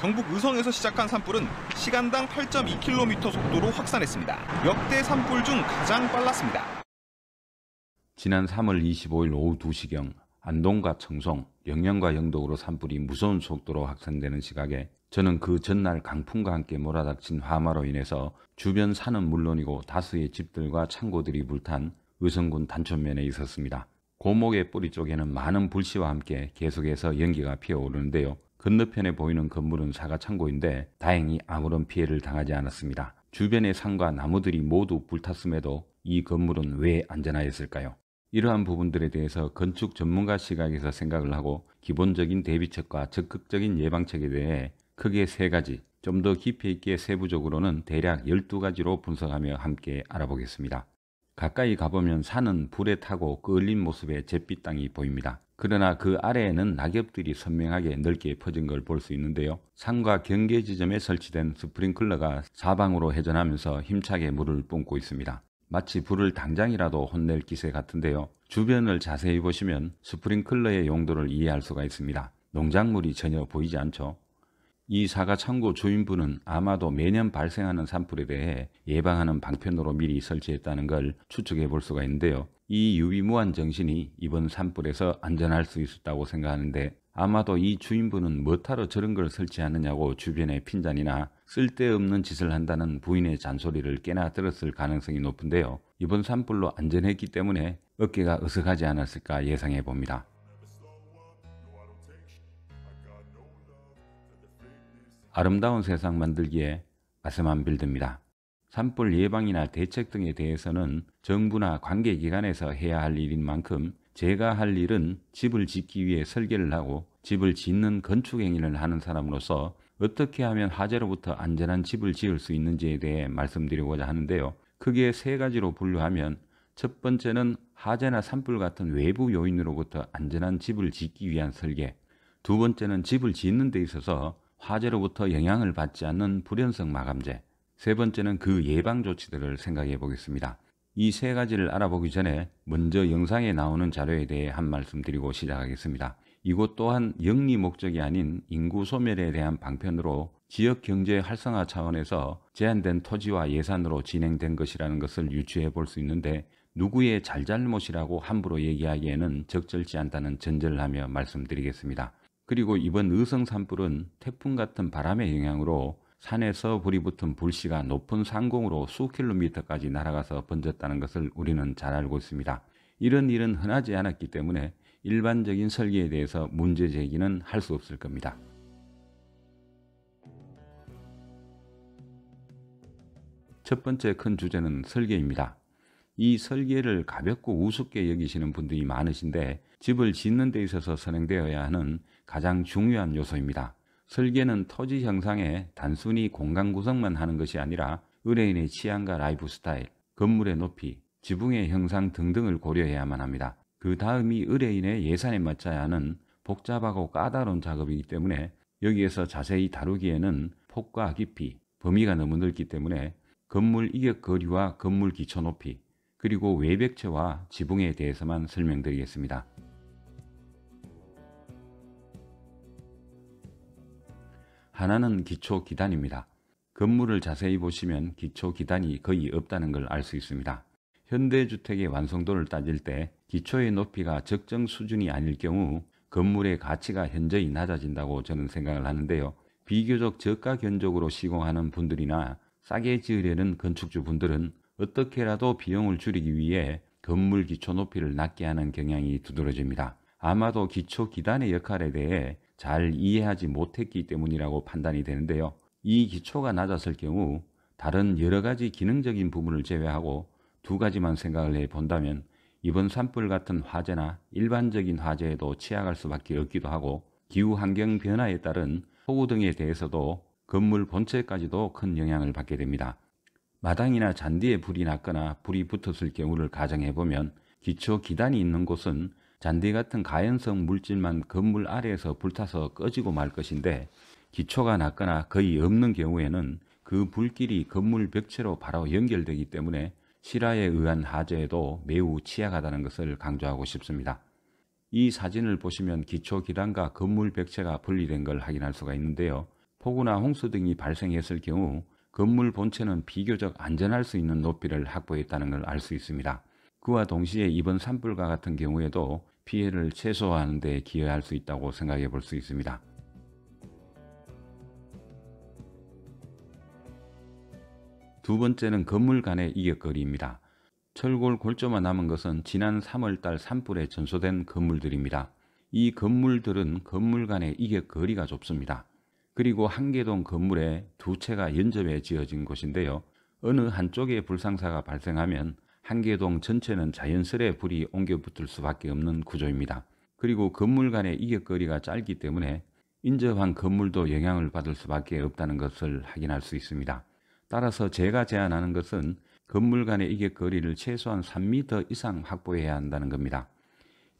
경북 의성에서 시작한 산불은 시간당 8.2km 속도로 확산했습니다. 역대 산불 중 가장 빨랐습니다. 지난 3월 25일 오후 2시경 안동과 청송, 영양과 영덕으로 산불이 무서운 속도로 확산되는 시각에 저는 그 전날 강풍과 함께 몰아닥친 화마로 인해서 주변 산은 물론이고 다수의 집들과 창고들이 불탄 의성군 단촌면에 있었습니다. 고목의 뿌리 쪽에는 많은 불씨와 함께 계속해서 연기가 피어오르는데요. 건너편에 보이는 건물은 사과창고인데 다행히 아무런 피해를 당하지 않았습니다. 주변의 산과 나무들이 모두 불탔음에도 이 건물은 왜 안전하였을까요? 이러한 부분들에 대해서 건축 전문가 시각에서 생각을 하고 기본적인 대비책과 적극적인 예방책에 대해 크게 세가지 좀 더 깊이 있게 세부적으로는 대략 12가지로 분석하며 함께 알아보겠습니다. 가까이 가보면 산은 불에 타고 끌린 그 모습의 잿빛 땅이 보입니다. 그러나 그 아래에는 낙엽들이 선명하게 넓게 퍼진 걸 볼 수 있는데요. 산과 경계 지점에 설치된 스프링클러가 사방으로 회전하면서 힘차게 물을 뿜고 있습니다. 마치 불을 당장이라도 혼낼 기세 같은데요. 주변을 자세히 보시면 스프링클러의 용도를 이해할 수가 있습니다. 농작물이 전혀 보이지 않죠. 이사과 창고 주인분은 아마도 매년 발생하는 산불에 대해 예방하는 방편으로 미리 설치했다는 걸 추측해 볼 수가 있는데요. 이 유비무한 정신이 이번 산불에서 안전할 수 있었다고 생각하는데 아마도 이주인분은 뭐하러 저런 걸 설치하느냐고 주변의 핀잔이나 쓸데없는 짓을 한다는 부인의 잔소리를 깨나 들었을 가능성이 높은데요. 이번 산불로 안전했기 때문에 어깨가 으슥하지 않았을까 예상해 봅니다. 아름다운 세상 만들기에 가슴한빌드입니다 산불 예방이나 대책 등에 대해서는 정부나 관계기관에서 해야 할 일인 만큼 제가 할 일은 집을 짓기 위해 설계를 하고 집을 짓는 건축 행위를 하는 사람으로서 어떻게 하면 화재로부터 안전한 집을 지을 수 있는지에 대해 말씀드리고자 하는데요. 크게 세 가지로 분류하면 첫 번째는 화재나 산불 같은 외부 요인으로부터 안전한 집을 짓기 위한 설계 두 번째는 집을 짓는 데 있어서 화재로부터 영향을 받지 않는 불연성 마감재, 세 번째는 그 예방 조치들을 생각해 보겠습니다. 이 세 가지를 알아보기 전에 먼저 영상에 나오는 자료에 대해 한 말씀 드리고 시작하겠습니다. 이곳 또한 영리 목적이 아닌 인구 소멸에 대한 방편으로 지역 경제 활성화 차원에서 제한된 토지와 예산으로 진행된 것이라는 것을 유추해 볼 수 있는데 누구의 잘잘못이라고 함부로 얘기하기에는 적절치 않다는 전제를 하며 말씀드리겠습니다. 그리고 이번 의성산불은 태풍 같은 바람의 영향으로 산에서 불이 붙은 불씨가 높은 상공으로 수킬로미터까지 날아가서 번졌다는 것을 우리는 잘 알고 있습니다. 이런 일은 흔하지 않았기 때문에 일반적인 설계에 대해서 문제 제기는 할 수 없을 겁니다. 첫 번째 큰 주제는 설계입니다. 이 설계를 가볍고 우습게 여기시는 분들이 많으신데 집을 짓는 데 있어서 선행되어야 하는 가장 중요한 요소입니다. 설계는 토지 형상에 단순히 공간 구성만 하는 것이 아니라 의뢰인의 취향과 라이프 스타일, 건물의 높이, 지붕의 형상 등등을 고려해야만 합니다. 그 다음이 의뢰인의 예산에 맞춰야 하는 복잡하고 까다로운 작업이기 때문에 여기에서 자세히 다루기에는 폭과 깊이, 범위가 너무 넓기 때문에 건물 이격 거리와 건물 기초 높이, 그리고 외벽체와 지붕에 대해서만 설명드리겠습니다. 하나는 기초 기단입니다. 건물을 자세히 보시면 기초 기단이 거의 없다는 걸 알 수 있습니다. 현대주택의 완성도를 따질 때 기초의 높이가 적정 수준이 아닐 경우 건물의 가치가 현저히 낮아진다고 저는 생각을 하는데요. 비교적 저가 견적으로 시공하는 분들이나 싸게 지으려는 건축주분들은 어떻게라도 비용을 줄이기 위해 건물 기초 높이를 낮게 하는 경향이 두드러집니다. 아마도 기초 기단의 역할에 대해 잘 이해하지 못했기 때문이라고 판단이 되는데요. 이 기초가 낮았을 경우 다른 여러 가지 기능적인 부분을 제외하고 두 가지만 생각을 해 본다면 이번 산불 같은 화재나 일반적인 화재에도 취약할 수밖에 없기도 하고 기후 환경 변화에 따른 폭우 등에 대해서도 건물 본체까지도 큰 영향을 받게 됩니다. 마당이나 잔디에 불이 났거나 불이 붙었을 경우를 가정해보면 기초 기단이 있는 곳은 잔디 같은 가연성 물질만 건물 아래에서 불타서 꺼지고 말 것인데 기초가 낮거나 거의 없는 경우에는 그 불길이 건물 벽체로 바로 연결되기 때문에 실화에 의한 하재에도 매우 취약하다는 것을 강조하고 싶습니다. 이 사진을 보시면 기초 기단과 건물 벽체가 분리된 걸 확인할 수가 있는데요. 폭우나 홍수 등이 발생했을 경우 건물 본체는 비교적 안전할 수 있는 높이를 확보했다는 걸 알 수 있습니다. 그와 동시에 이번 산불과 같은 경우에도 피해를 최소화하는 데 기여할 수 있다고 생각해 볼 수 있습니다. 두 번째는 건물 간의 이격거리입니다. 철골 골조만 남은 것은 지난 3월달 산불에 전소된 건물들입니다. 이 건물들은 건물 간의 이격거리가 좁습니다. 그리고 한개동 건물에 두 채가 연접해 지어진 곳인데요. 어느 한쪽에 불상사가 발생하면 한계동 전체는 자연스레 불이 옮겨 붙을 수밖에 없는 구조입니다. 그리고 건물 간의 이격거리가 짧기 때문에 인접한 건물도 영향을 받을 수밖에 없다는 것을 확인할 수 있습니다. 따라서 제가 제안하는 것은 건물 간의 이격거리를 최소한 3m 이상 확보해야 한다는 겁니다.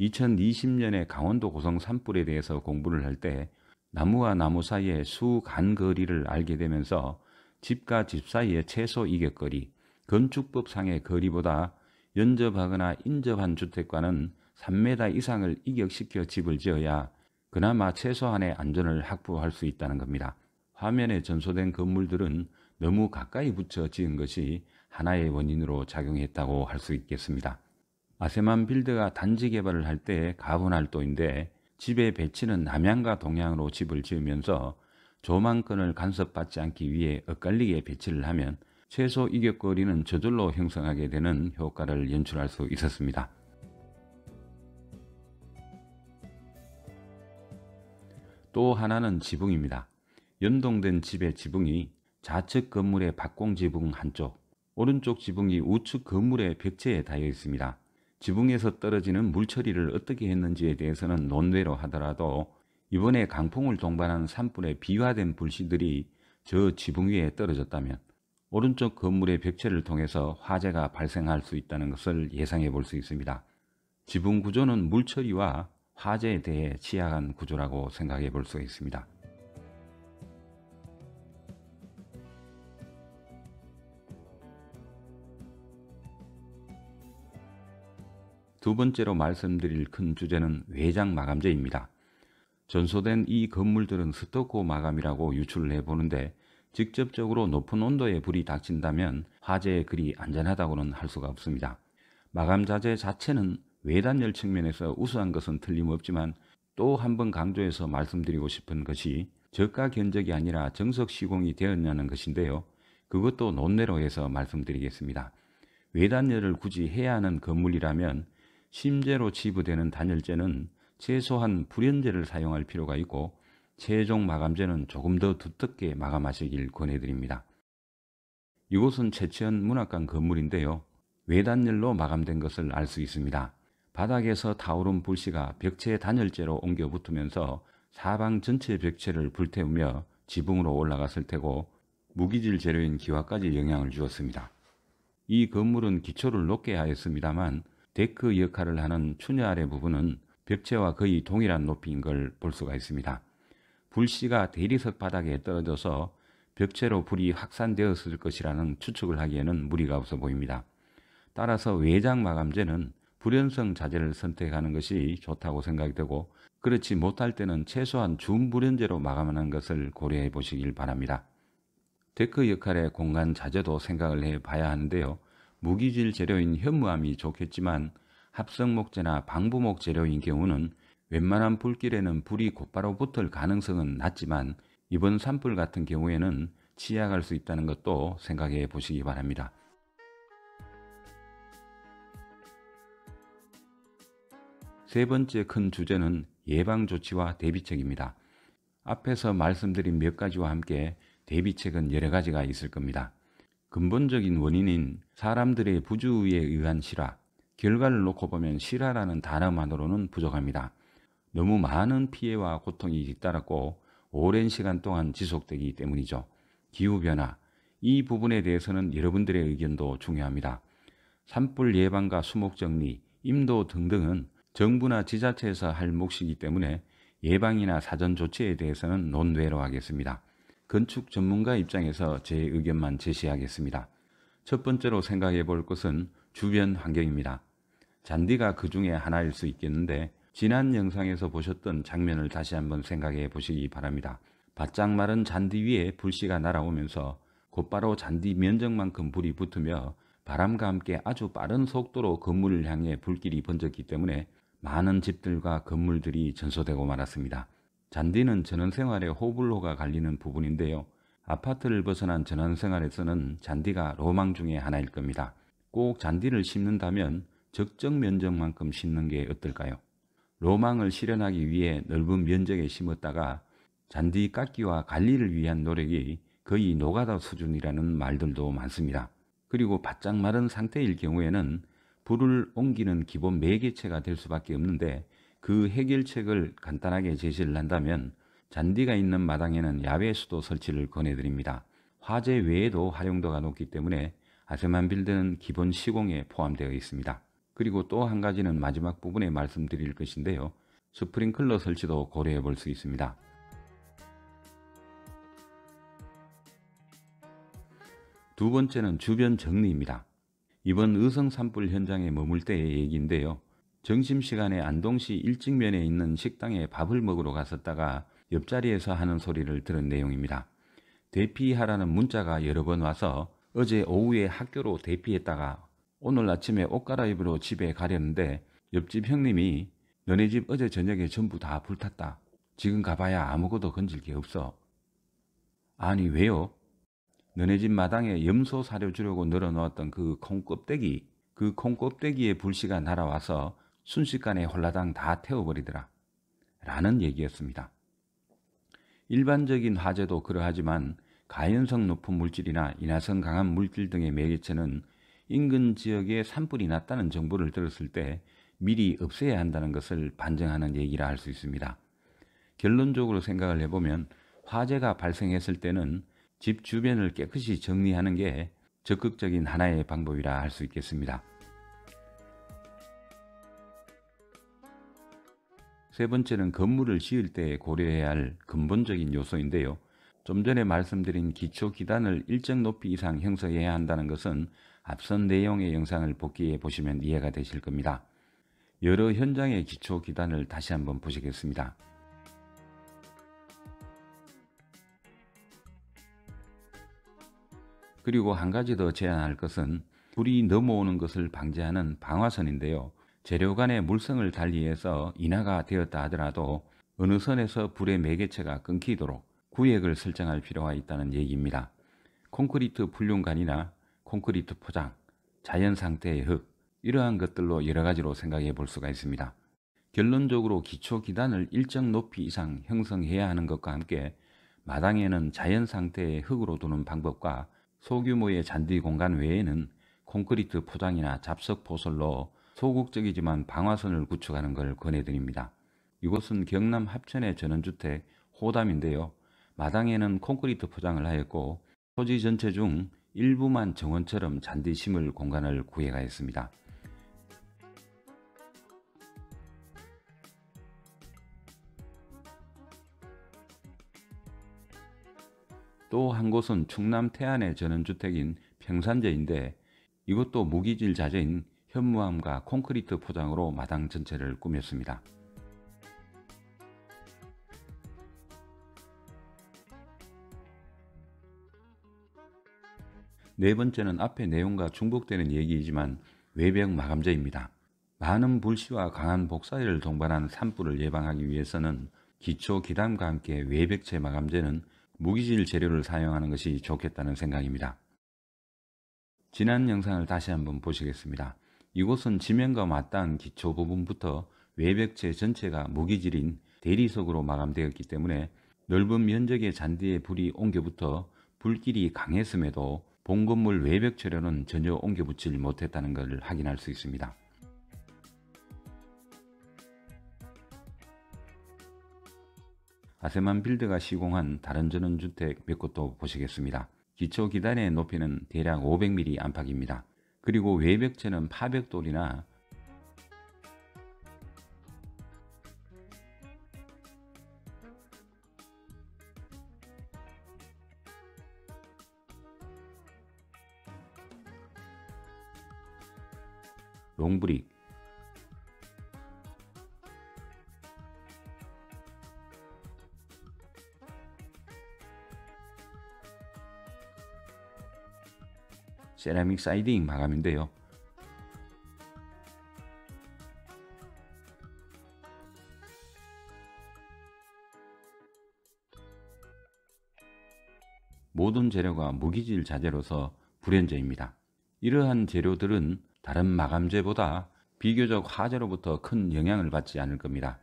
2020년에 강원도 고성 산불에 대해서 공부를 할 때 나무와 나무 사이의 수 간 거리를 알게 되면서 집과 집 사이의 최소 이격거리, 건축법상의 거리보다 연접하거나 인접한 주택과는 3m 이상을 이격시켜 집을 지어야 그나마 최소한의 안전을 확보할 수 있다는 겁니다. 화면에 전소된 건물들은 너무 가까이 붙여 지은 것이 하나의 원인으로 작용했다고 할 수 있겠습니다. 아세만 빌드가 단지 개발을 할 때 가분할도인데 집의 배치는 남향과 동향으로 집을 지으면서 조망권을 간섭받지 않기 위해 엇갈리게 배치를 하면 최소 이격거리는 저절로 형성하게 되는 효과를 연출할 수 있었습니다. 또 하나는 지붕입니다. 연동된 집의 지붕이 좌측 건물의 박공 지붕 한쪽, 오른쪽 지붕이 우측 건물의 벽체에 닿여 있습니다. 지붕에서 떨어지는 물처리를 어떻게 했는지에 대해서는 논외로 하더라도 이번에 강풍을 동반한 산불에 비화된 불씨들이 저 지붕 위에 떨어졌다면 오른쪽 건물의 벽체를 통해서 화재가 발생할 수 있다는 것을 예상해 볼 수 있습니다. 지붕 구조는 물 처리와 화재에 대해 취약한 구조라고 생각해 볼 수 있습니다. 두 번째로 말씀드릴 큰 주제는 외장 마감재입니다. 전소된 이 건물들은 스토코 마감이라고 유출을 해보는데 직접적으로 높은 온도에 불이 닥친다면 화재에 그리 안전하다고는 할 수가 없습니다. 마감 자재 자체는 외단열 측면에서 우수한 것은 틀림없지만 또 한 번 강조해서 말씀드리고 싶은 것이 저가 견적이 아니라 정석 시공이 되었냐는 것인데요. 그것도 논내로 해서 말씀드리겠습니다. 외단열을 굳이 해야 하는 건물이라면 심재로 치부되는 단열재는 최소한 불연재를 사용할 필요가 있고 최종 마감재는 조금 더 두텁게 마감하시길 권해드립니다. 이곳은 최치현 문학관 건물인데요. 외단열로 마감된 것을 알 수 있습니다. 바닥에서 타오른 불씨가 벽체 단열재로 옮겨 붙으면서 사방 전체 벽체를 불태우며 지붕으로 올라갔을 테고 무기질 재료인 기화까지 영향을 주었습니다. 이 건물은 기초를 높게 하였습니다만 데크 역할을 하는 추녀 아래 부분은 벽체와 거의 동일한 높이인 걸 볼 수가 있습니다. 불씨가 대리석 바닥에 떨어져서 벽체로 불이 확산되었을 것이라는 추측을 하기에는 무리가 없어 보입니다. 따라서 외장 마감재는 불연성 자재를 선택하는 것이 좋다고 생각이 되고 그렇지 못할 때는 최소한 준불연재로 마감하는 것을 고려해 보시길 바랍니다. 데크 역할의 공간 자재도 생각을 해 봐야 하는데요. 무기질 재료인 현무암이 좋겠지만 합성목재나 방부목 재료인 경우는 웬만한 불길에는 불이 곧바로 붙을 가능성은 낮지만 이번 산불 같은 경우에는 취약할 수 있다는 것도 생각해 보시기 바랍니다. 세 번째 큰 주제는 예방조치와 대비책입니다. 앞에서 말씀드린 몇 가지와 함께 대비책은 여러 가지가 있을 겁니다. 근본적인 원인인 사람들의 부주의에 의한 실화, 결과를 놓고 보면 실화라는 단어만으로는 부족합니다. 너무 많은 피해와 고통이 잇따랐고 오랜 시간 동안 지속되기 때문이죠. 기후변화, 이 부분에 대해서는 여러분들의 의견도 중요합니다. 산불 예방과 수목정리, 임도 등등은 정부나 지자체에서 할 몫이기 때문에 예방이나 사전 조치에 대해서는 논외로 하겠습니다. 건축 전문가 입장에서 제 의견만 제시하겠습니다. 첫 번째로 생각해 볼 것은 주변 환경입니다. 잔디가 그 중에 하나일 수 있겠는데 지난 영상에서 보셨던 장면을 다시 한번 생각해 보시기 바랍니다. 바짝 마른 잔디 위에 불씨가 날아오면서 곧바로 잔디 면적만큼 불이 붙으며 바람과 함께 아주 빠른 속도로 건물을 향해 불길이 번졌기 때문에 많은 집들과 건물들이 전소되고 말았습니다. 잔디는 전원생활의 호불호가 갈리는 부분인데요. 아파트를 벗어난 전원생활에서는 잔디가 로망 중의 하나일 겁니다. 꼭 잔디를 심는다면 적정 면적만큼 심는 게 어떨까요? 로망을 실현하기 위해 넓은 면적에 심었다가 잔디 깎기와 관리를 위한 노력이 거의 노가다 수준이라는 말들도 많습니다. 그리고 바짝 마른 상태일 경우에는 불을 옮기는 기본 매개체가 될 수밖에 없는데 그 해결책을 간단하게 제시를 한다면 잔디가 있는 마당에는 야외 수도 설치를 권해드립니다. 화재 외에도 활용도가 높기 때문에 아세만 빌드는 기본 시공에 포함되어 있습니다. 그리고 또 한 가지는 마지막 부분에 말씀드릴 것인데요. 스프링클러 설치도 고려해 볼 수 있습니다. 두 번째는 주변 정리입니다. 이번 의성 산불 현장에 머물 때의 얘기인데요. 점심시간에 안동시 일직면에 있는 식당에 밥을 먹으러 갔었다가 옆자리에서 하는 소리를 들은 내용입니다. 대피하라는 문자가 여러 번 와서 어제 오후에 학교로 대피했다가 오늘 아침에 옷 갈아입으러 집에 가려는데 옆집 형님이 너네 집 어제 저녁에 전부 다 불탔다. 지금 가봐야 아무것도 건질 게 없어. 아니 왜요? 너네 집 마당에 염소 사료 주려고 늘어놓았던 그 콩껍데기 그 콩껍데기에 불씨가 날아와서 순식간에 홀라당 다 태워버리더라. 라는 얘기였습니다. 일반적인 화재도 그러하지만 가연성 높은 물질이나 인화성 강한 물질 등의 매개체는 인근 지역에 산불이 났다는 정보를 들었을 때 미리 없애야 한다는 것을 반증하는 얘기라 할 수 있습니다. 결론적으로 생각을 해보면 화재가 발생했을 때는 집 주변을 깨끗이 정리하는 게 적극적인 하나의 방법이라 할 수 있겠습니다. 세 번째는 건물을 지을 때 고려해야 할 근본적인 요소인데요. 좀 전에 말씀드린 기초 기단을 일정 높이 이상 형성해야 한다는 것은 앞선 내용의 영상을 복귀해 보시면 이해가 되실 겁니다. 여러 현장의 기초 기단을 다시 한번 보시겠습니다. 그리고 한 가지 더 제안할 것은 불이 넘어오는 것을 방지하는 방화선인데요. 재료 간의 물성을 달리해서 인하가 되었다 하더라도 어느 선에서 불의 매개체가 끊기도록 구획을 설정할 필요가 있다는 얘기입니다. 콘크리트 불륜관이나 콘크리트 포장, 자연 상태의 흙, 이러한 것들로 여러 가지로 생각해 볼 수가 있습니다. 결론적으로 기초 기단을 일정 높이 이상 형성해야 하는 것과 함께 마당에는 자연 상태의 흙으로 두는 방법과 소규모의 잔디 공간 외에는 콘크리트 포장이나 잡석 보설로 소극적이지만 방화선을 구축하는 것을 권해드립니다. 이곳은 경남 합천의 전원주택 호담인데요. 마당에는 콘크리트 포장을 하였고 토지 전체 중 일부만 정원처럼 잔디 심을 공간을 구해가였습니다. 또 한 곳은 충남 태안의 전원주택인 평산제인데 이것도 무기질 자재인 현무암과 콘크리트 포장으로 마당 전체를 꾸몄습니다. 네 번째는 앞에 내용과 중복되는 얘기이지만 외벽 마감제입니다. 많은 불씨와 강한 복사열을 동반한 산불을 예방하기 위해서는 기초 기담과 함께 외벽체 마감제는 무기질 재료를 사용하는 것이 좋겠다는 생각입니다. 지난 영상을 다시 한번 보시겠습니다. 이곳은 지면과 맞닿은 기초 부분부터 외벽체 전체가 무기질인 대리석으로 마감되었기 때문에 넓은 면적의 잔디에 불이 옮겨붙어 불길이 강했음에도 본 건물 외벽 철련는 전혀 옮겨 붙지 못했다는 것을 확인할 수 있습니다. 아세만 빌드가 시공한 다른 전원주택 몇 곳도 보시겠습니다. 기초 기단의 높이는 대략 500mm 안팎입니다. 그리고 외벽체는 파벽돌이나 롱브릭 세라믹 사이딩 마감인데요. 모든 재료가 무기질 자재로서 불연제입니다. 이러한 재료들은 다른 마감재보다 비교적 화재로부터 큰 영향을 받지 않을 겁니다.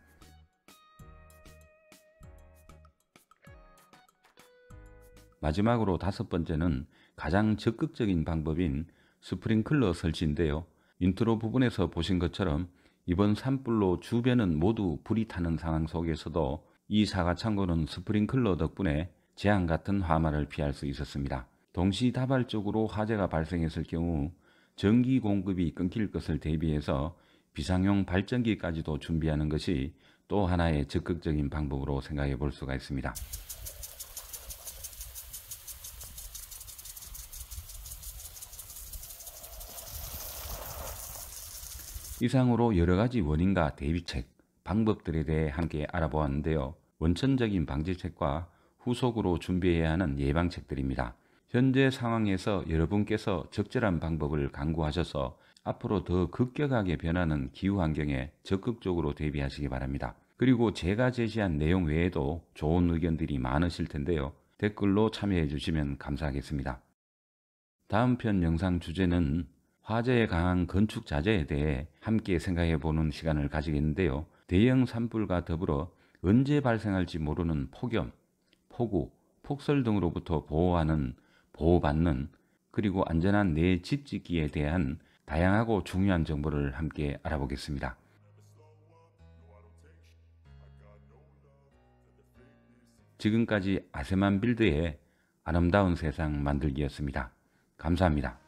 마지막으로 다섯 번째는 가장 적극적인 방법인 스프링클러 설치인데요. 인트로 부분에서 보신 것처럼 이번 산불로 주변은 모두 불이 타는 상황 속에서도 이 사과창고는 스프링클러 덕분에 재앙 같은 화마를 피할 수 있었습니다. 동시다발적으로 화재가 발생했을 경우 전기 공급이 끊길 것을 대비해서 비상용 발전기까지도 준비하는 것이 또 하나의 적극적인 방법으로 생각해 볼 수가 있습니다. 이상으로 여러 가지 원인과 대비책, 방법들에 대해 함께 알아보았는데요. 원천적인 방지책과 후속으로 준비해야 하는 예방책들입니다. 현재 상황에서 여러분께서 적절한 방법을 강구하셔서 앞으로 더 급격하게 변하는 기후 환경에 적극적으로 대비하시기 바랍니다. 그리고 제가 제시한 내용 외에도 좋은 의견들이 많으실 텐데요. 댓글로 참여해 주시면 감사하겠습니다. 다음 편 영상 주제는 화재에 강한 건축 자재에 대해 함께 생각해 보는 시간을 가지겠는데요. 대형 산불과 더불어 언제 발생할지 모르는 폭염, 폭우, 폭설 등으로부터 보호하는 보호받는 그리고 안전한 내 집 짓기에 대한 다양하고 중요한 정보를 함께 알아보겠습니다. 지금까지 아세만 빌드의 아름다운 세상 만들기였습니다. 감사합니다.